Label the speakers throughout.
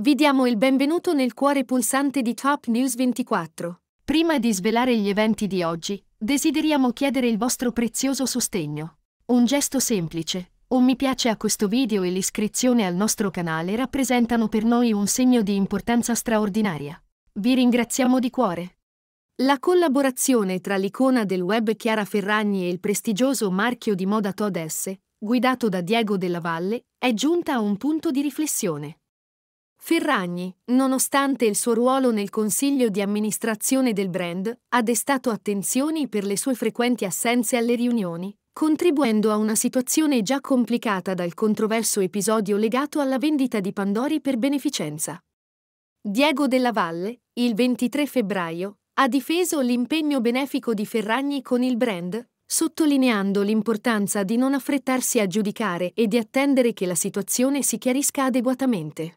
Speaker 1: Vi diamo il benvenuto nel cuore pulsante di Top News 24. Prima di svelare gli eventi di oggi, desideriamo chiedere il vostro prezioso sostegno. Un gesto semplice, un mi piace a questo video e l'iscrizione al nostro canale rappresentano per noi un segno di importanza straordinaria. Vi ringraziamo di cuore. La collaborazione tra l'icona del web Chiara Ferragni e il prestigioso marchio di moda Todd S, guidato da Diego della Valle, è giunta a un punto di riflessione. Ferragni, nonostante il suo ruolo nel consiglio di amministrazione del brand, ha destato attenzioni per le sue frequenti assenze alle riunioni, contribuendo a una situazione già complicata dal controverso episodio legato alla vendita di Pandori per beneficenza. Diego della Valle, il 23 febbraio, ha difeso l'impegno benefico di Ferragni con il brand, sottolineando l'importanza di non affrettarsi a giudicare e di attendere che la situazione si chiarisca adeguatamente.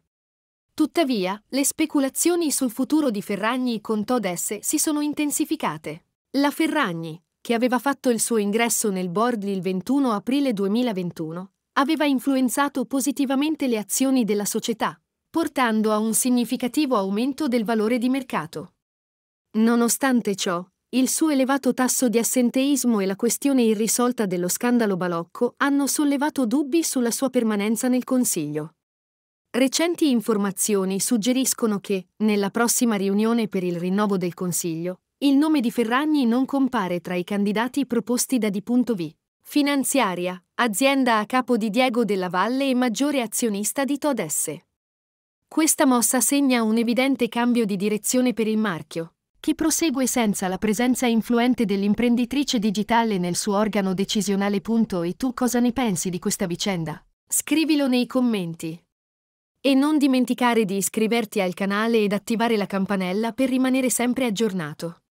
Speaker 1: Tuttavia, le speculazioni sul futuro di Ferragni con Todd S si sono intensificate. La Ferragni, che aveva fatto il suo ingresso nel board il 21 aprile 2021, aveva influenzato positivamente le azioni della società, portando a un significativo aumento del valore di mercato. Nonostante ciò, il suo elevato tasso di assenteismo e la questione irrisolta dello scandalo balocco hanno sollevato dubbi sulla sua permanenza nel Consiglio. Recenti informazioni suggeriscono che, nella prossima riunione per il rinnovo del Consiglio, il nome di Ferragni non compare tra i candidati proposti da D.V. Finanziaria, azienda a capo di Diego della Valle e maggiore azionista di Todesse. Questa mossa segna un evidente cambio di direzione per il marchio, che prosegue senza la presenza influente dell'imprenditrice digitale nel suo organo decisionale. E tu cosa ne pensi di questa vicenda? Scrivilo nei commenti. E non dimenticare di iscriverti al canale ed attivare la campanella per rimanere sempre aggiornato.